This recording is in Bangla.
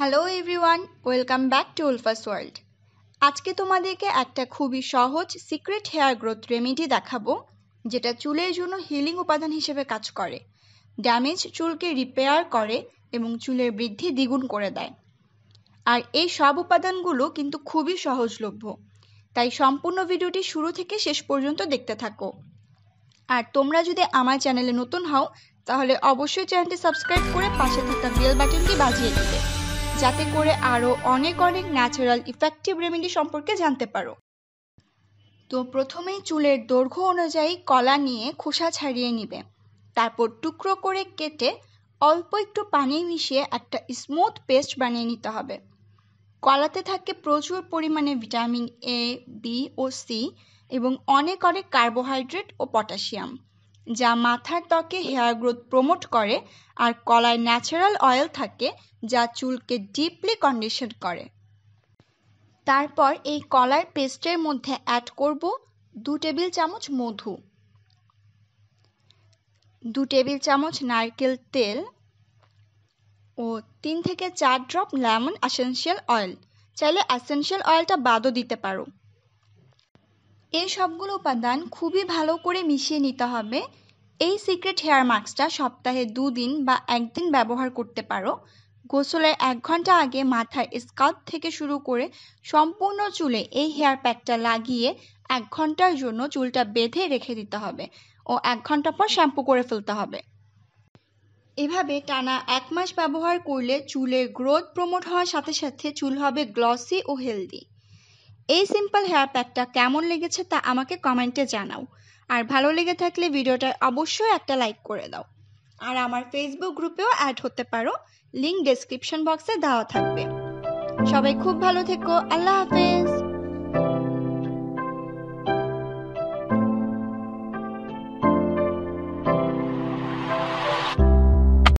hello everyone welcome back to Wolfa's world আজকে তোমাদেরকে একটা খুবই সহজ সিক্রেট হেয়ার গ্রোথ রেমেডি দেখাবো যেটা চুলের জন্য হিলিং উপাদান হিসেবে কাজ করে ড্যামেজ চুলকে রিপেয়ার করে এবং চুলের বৃদ্ধি দ্বিগুণ করে দেয় আর এই সব উপাদানগুলো কিন্তু খুবই সহজলভ্য তাই সম্পূর্ণ ভিডিওটি শুরু থেকে শেষ পর্যন্ত দেখতে থাকো আর তোমরা যদি আমার চ্যানেলে নতুন হও তাহলে অবশ্যই চ্যানেলটি সাবস্ক্রাইব করে পাশে থাকা বেল বাটনটি বাজিয়ে দিবে যাতে করে আরও অনেক অনেক ন্যাচারাল ইফেক্টিভ রেমেডি সম্পর্কে জানতে পারো তো প্রথমেই চুলের দৈর্ঘ্য অনুযায়ী কলা নিয়ে খোসা ছাড়িয়ে নিবে তারপর টুকরো করে কেটে অল্প একটু পানি মিশিয়ে একটা স্মুথ পেস্ট বানিয়ে নিতে হবে কলাতে থাকে প্রচুর পরিমাণে ভিটামিন এ বি ও সি এবং অনেক অনেক কার্বোহাইড্রেট ও পটাশিয়াম যা মাথার ত্বকে হেয়ার গ্রোথ প্রমোট করে আর কলায় ন্যাচারাল অয়েল থাকে যা চুলকে ডিপলি কন্ডিশন করে তারপর এই কলার পেস্টের মধ্যে অ্যাড করব দু টেবিল চামচ মধু দু টেবিল চামচ নারকেল তেল ও তিন থেকে চার ড্রপ লেমন অ্যাসেন্সিয়াল অয়েল চাইলে অ্যাসেন্সিয়াল অয়েলটা বাদও দিতে পারো এই সবগুলো উপাদান খুবই ভালো করে মিশিয়ে নিতে হবে এই সিক্রেট হেয়ার মাস্কটা সপ্তাহে দুদিন বা একদিন ব্যবহার করতে পারো গোসলের এক ঘন্টা আগে মাথার স্কাল্প থেকে শুরু করে সম্পূর্ণ চুলে এই হেয়ার প্যাকটা লাগিয়ে এক ঘন্টার জন্য চুলটা বেঁধে রেখে দিতে হবে ও এক ঘন্টা পর শ্যাম্পু করে ফেলতে হবে এভাবে টানা এক মাস ব্যবহার করলে চুলের গ্রোথ প্রমোট হওয়ার সাথে সাথে চুল হবে গ্লসি ও হেলদি এই সিম্পল হেয়ার প্যাকটা কেমন লেগেছে তা আমাকে কমেন্টে জানাও আর ভালো লেগে থাকলে ভিডিওটা অবশ্যই একটা লাইক করে দাও আর আমার ফেসবুক গ্রুপেও অ্যাড হতে পারো লিঙ্ক ডেসক্রিপশন বক্সে দেওয়া থাকবে সবাই খুব ভালো থেকো আল্লাহ হাফেজ